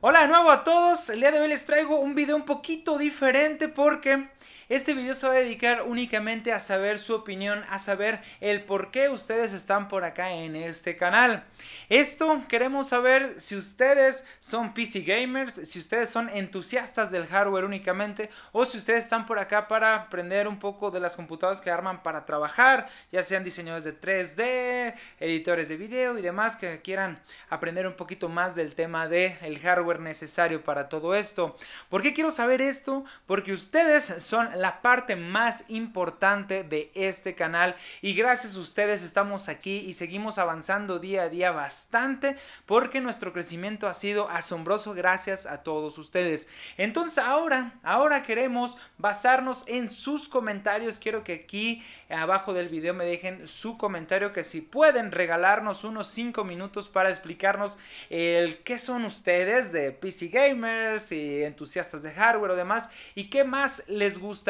Hola de nuevo a todos, el día de hoy les traigo un video un poquito diferente porque este video se va a dedicar únicamente a saber su opinión, a saber el por qué ustedes están por acá en este canal. Esto queremos saber si ustedes son PC gamers, si ustedes son entusiastas del hardware únicamente o si ustedes están por acá para aprender un poco de las computadoras que arman para trabajar, ya sean diseñadores de 3D, editores de video y demás que quieran aprender un poquito más del tema del el hardware necesario para todo esto. ¿Por qué quiero saber esto? Porque ustedes son la parte más importante de este canal y gracias a ustedes estamos aquí y seguimos avanzando día a día bastante porque nuestro crecimiento ha sido asombroso gracias a todos ustedes. Entonces ahora, ahora queremos basarnos en sus comentarios. Quiero que aquí abajo del video me dejen su comentario que si pueden regalarnos unos 5 minutos para explicarnos el qué son ustedes de PC gamers y entusiastas de hardware o demás y qué más les gusta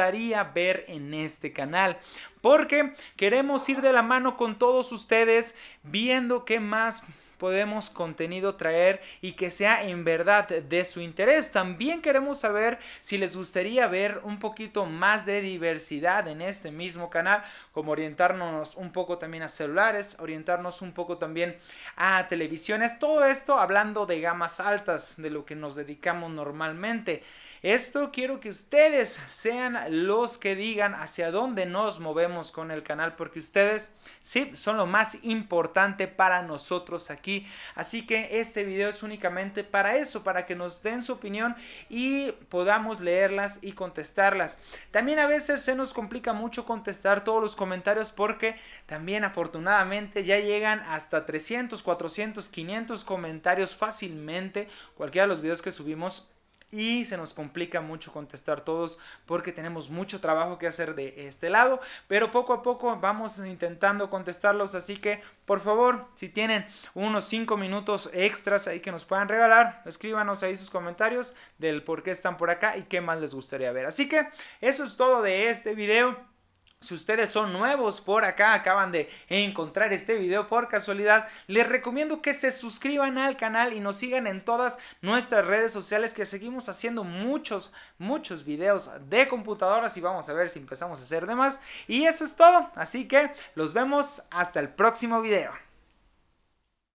ver en este canal. Porque queremos ir de la mano con todos ustedes viendo qué más podemos contenido traer y que sea en verdad de su interés. También queremos saber si les gustaría ver un poquito más de diversidad en este mismo canal, como orientarnos un poco también a celulares, orientarnos un poco también a televisiones, todo esto hablando de gamas altas, de lo que nos dedicamos normalmente. Esto quiero que ustedes sean los que digan hacia dónde nos movemos con el canal, porque ustedes sí son lo más importante para nosotros aquí Así que este video es únicamente para eso, para que nos den su opinión y podamos leerlas y contestarlas. También a veces se nos complica mucho contestar todos los comentarios porque también afortunadamente ya llegan hasta 300, 400, 500 comentarios fácilmente. Cualquiera de los videos que subimos y se nos complica mucho contestar todos porque tenemos mucho trabajo que hacer de este lado, pero poco a poco vamos intentando contestarlos, así que por favor, si tienen unos 5 minutos extras ahí que nos puedan regalar, escríbanos ahí sus comentarios del por qué están por acá y qué más les gustaría ver. Así que eso es todo de este video. Si ustedes son nuevos por acá, acaban de encontrar este video por casualidad, les recomiendo que se suscriban al canal y nos sigan en todas nuestras redes sociales que seguimos haciendo muchos, muchos videos de computadoras y vamos a ver si empezamos a hacer demás. Y eso es todo, así que los vemos hasta el próximo video.